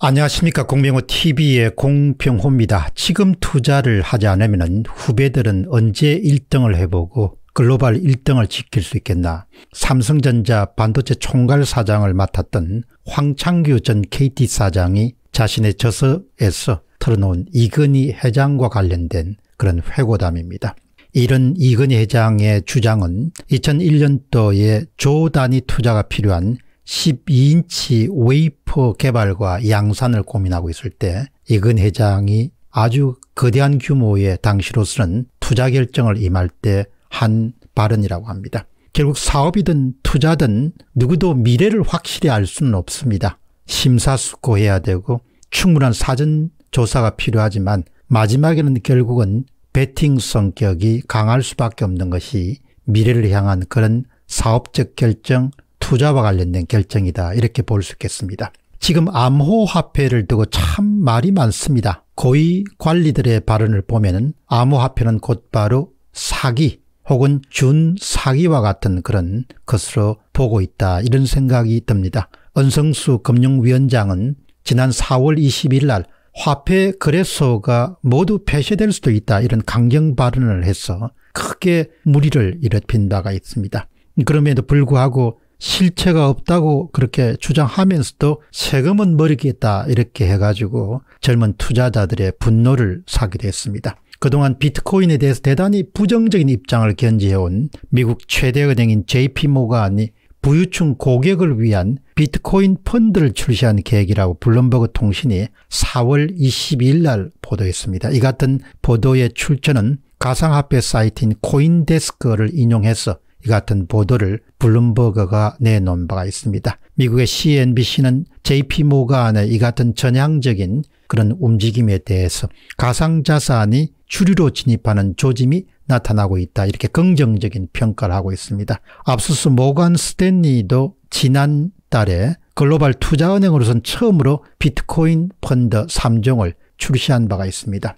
안녕하십니까 공병호TV의 공병호입니다. 지금 투자를 하지 않으면 후배들은 언제 1등을 해보고 글로벌 1등을 지킬 수 있겠나. 삼성전자 반도체 총괄 사장을 맡았던 황창규 전 KT 사장이 자신의 저서에서 털어놓은 이근희 회장과 관련된 그런 회고담입니다. 이런 이근희 회장의 주장은 2001년도에 조단위 투자가 필요한 12인치 웨이퍼 개발과 양산을 고민하고 있을 때 이근 회장이 아주 거대한 규모의 당시로서는 투자 결정을 임할 때 한 발언이라고 합니다. 결국 사업이든 투자든 누구도 미래를 확실히 알 수는 없습니다. 심사숙고해야 되고 충분한 사전 조사가 필요하지만 마지막에는 결국은 베팅 성격이 강할 수밖에 없는 것이 미래를 향한 그런 사업적 결정, 투자와 관련된 결정이다 이렇게 볼 수 있겠습니다. 지금 암호화폐를 두고 참 말이 많습니다. 고위 관리들의 발언을 보면 암호화폐는 곧바로 사기 혹은 준사기와 같은 그런 것으로 보고 있다 이런 생각이 듭니다. 은성수 금융위원장은 지난 4월 20일 날 화폐 거래소가 모두 폐쇄될 수도 있다 이런 강경 발언을 해서 크게 무리를 일으킨 바가 있습니다. 그럼에도 불구하고 실체가 없다고 그렇게 주장하면서도 세금은 머리겠다 이렇게 해가지고 젊은 투자자들의 분노를 사기도 했습니다. 그동안 비트코인에 대해서 대단히 부정적인 입장을 견지해온 미국 최대 은행인 JP모간이 부유층 고객을 위한 비트코인 펀드를 출시한 계획이라고 블룸버그 통신이 4월 22일 날 보도했습니다. 이 같은 보도의 출처는 가상화폐 사이트인 코인데스크를 인용해서 이 같은 보도를 블룸버그가 내놓은 바가 있습니다. 미국의 CNBC는 JP모간의 이 같은 전향적인 그런 움직임에 대해서 가상자산이 주류로 진입하는 조짐이 나타나고 있다 이렇게 긍정적인 평가를 하고 있습니다. 앞서서 모간 스탠리도 지난달에 글로벌 투자은행으로선 처음으로 비트코인 펀드 3종을 출시한 바가 있습니다.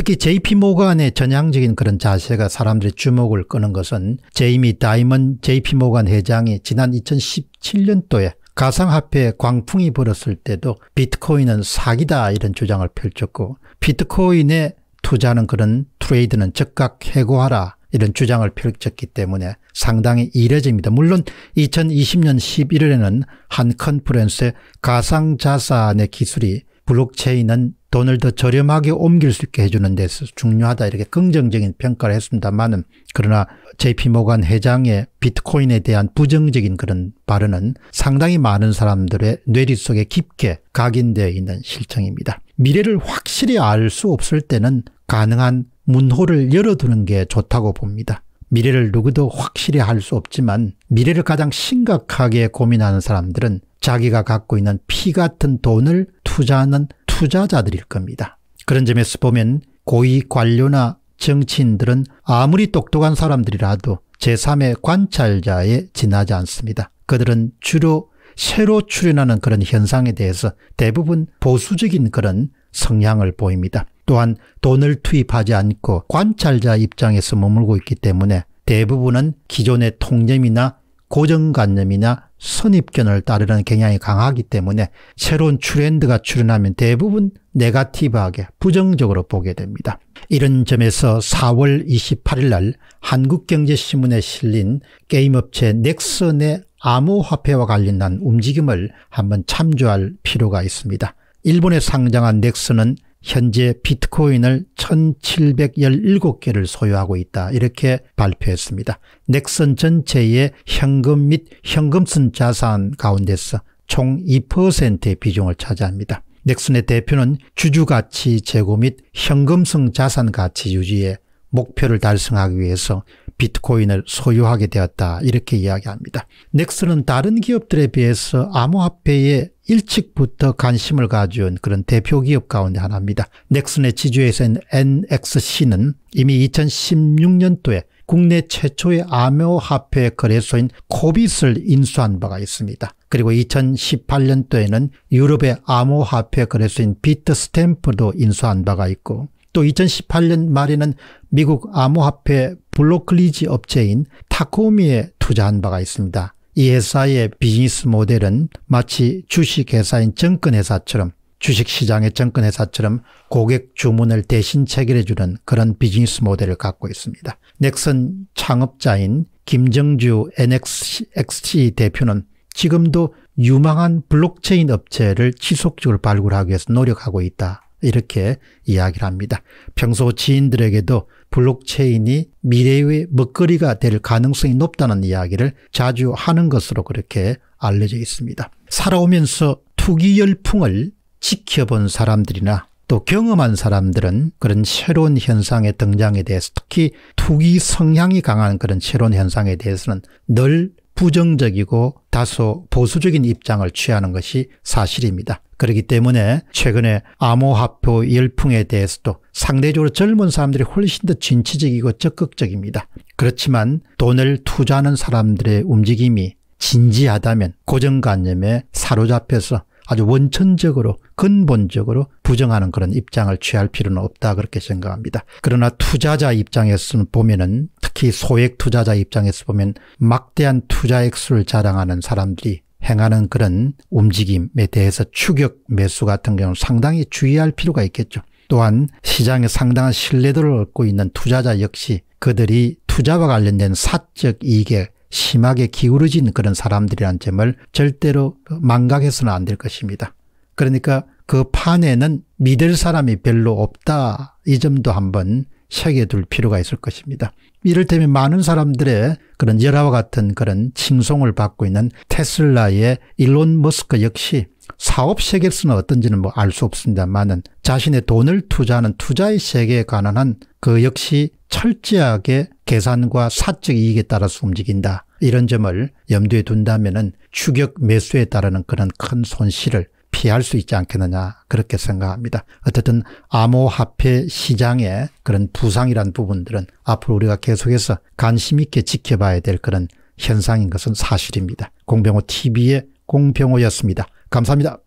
특히 JP 모간의 전향적인 그런 자세가 사람들의 주목을 끄는 것은 제이미 다이먼 JP 모간 회장이 지난 2017년도에 가상화폐 광풍이 불었을 때도 비트코인은 사기다 이런 주장을 펼쳤고 비트코인에 투자하는 그런 트레이드는 즉각 해고하라 이런 주장을 펼쳤기 때문에 상당히 이례적입니다. 물론 2020년 11월에는 한 컨퍼런스에 가상자산의 기술이 블록체인은 돈을 더 저렴하게 옮길 수 있게 해주는 데서 중요하다 이렇게 긍정적인 평가를 했습니다만은 그러나 JP모간 회장의 비트코인에 대한 부정적인 그런 발언은 상당히 많은 사람들의 뇌리 속에 깊게 각인되어 있는 실정입니다. 미래를 확실히 알 수 없을 때는 가능한 문호를 열어두는 게 좋다고 봅니다. 미래를 누구도 확실히 알 수 없지만 미래를 가장 심각하게 고민하는 사람들은 자기가 갖고 있는 피 같은 돈을 투자하는 투자자들일 겁니다. 그런 점에서 보면 고위 관료나 정치인들은 아무리 똑똑한 사람들이라도 제3의 관찰자에 지나지 않습니다. 그들은 주로 새로 출연하는 그런 현상에 대해서 대부분 보수적인 그런 성향을 보입니다. 또한 돈을 투입하지 않고 관찰자 입장에서 머물고 있기 때문에 대부분은 기존의 통념이나 고정관념이나 선입견을 따르는 경향이 강하기 때문에 새로운 트렌드가 출현하면 대부분 네가티브하게 부정적으로 보게 됩니다. 이런 점에서 4월 28일 날 한국경제신문에 실린 게임업체 넥슨의 암호화폐와 관련한 움직임을 한번 참조할 필요가 있습니다. 일본에 상장한 넥슨은 현재 비트코인을 1717개를 소유하고 있다 이렇게 발표했습니다. 넥슨 전체의 현금 및 현금쓴 자산 가운데서 총 2%의 비중을 차지합니다. 넥슨의 대표는 주주가치 제고 및 현금성 자산 가치 유지에 목표를 달성하기 위해서 비트코인을 소유하게 되었다 이렇게 이야기합니다. 넥슨은 다른 기업들에 비해서 암호화폐에 일찍부터 관심을 가진 그런 대표 기업 가운데 하나입니다. 넥슨의 지주회사인 NXC는 이미 2016년도에 국내 최초의 암호화폐 거래소인 코빗을 인수한 바가 있습니다. 그리고 2018년도에는 유럽의 암호화폐 거래소인 비트스탬프도 인수한 바가 있고 또 2018년 말에는 미국 암호화폐 블록클리지 업체인 타코미에 투자한 바가 있습니다. 이 회사의 비즈니스 모델은 마치 주식회사인 정권회사처럼 주식시장의 정권회사처럼 고객 주문을 대신 체결해주는 그런 비즈니스 모델을 갖고 있습니다. 넥슨 창업자인 김정주 NXT x 대표는 지금도 유망한 블록체인 업체를 지속적으로 발굴하기 위해서 노력하고 있다 이렇게 이야기를 합니다. 평소 지인들에게도 블록체인이 미래의 먹거리가 될 가능성이 높다는 이야기를 자주 하는 것으로 그렇게 알려져 있습니다. 살아오면서 투기 열풍을 지켜본 사람들이나 또 경험한 사람들은 그런 새로운 현상의 등장에 대해서 특히 투기 성향이 강한 그런 새로운 현상에 대해서는 늘 부정적이고 다소 보수적인 입장을 취하는 것이 사실입니다. 그렇기 때문에 최근에 암호화표 열풍에 대해서도 상대적으로 젊은 사람들이 훨씬 더 진취적이고 적극적입니다. 그렇지만 돈을 투자하는 사람들의 움직임이 진지하다면 고정관념에 사로잡혀서 아주 원천적으로 근본적으로 부정하는 그런 입장을 취할 필요는 없다 그렇게 생각합니다. 그러나 투자자 입장에서 보면은 특히 소액 투자자 입장에서 보면 막대한 투자 액수를 자랑하는 사람들이 행하는 그런 움직임에 대해서 추격 매수 같은 경우는 상당히 주의할 필요가 있겠죠. 또한 시장에 상당한 신뢰도를 얻고 있는 투자자 역시 그들이 투자와 관련된 사적 이익에 심하게 기울어진 그런 사람들이라는 점을 절대로 망각해서는 안 될 것입니다. 그러니까 그 판에는 믿을 사람이 별로 없다 이 점도 한번 시작해 둘 필요가 있을 것입니다. 이를테면 많은 사람들의 그런 열화와 같은 그런 칭송을 받고 있는 테슬라의 일론 머스크 역시 사업 세계에서는 어떤지는 뭐 알 수 없습니다만은 자신의 돈을 투자하는 투자의 세계에 관한 한 그 역시 철저하게 계산과 사적 이익에 따라서 움직인다. 이런 점을 염두에 둔다면은 추격 매수에 따르는 그런 큰 손실을 피할 수 있지 않겠느냐 그렇게 생각합니다. 어쨌든 암호화폐 시장의 그런 부상이란 부분들은 앞으로 우리가 계속해서 관심 있게 지켜봐야 될 그런 현상인 것은 사실입니다. 공병호 TV의 공병호였습니다. 감사합니다.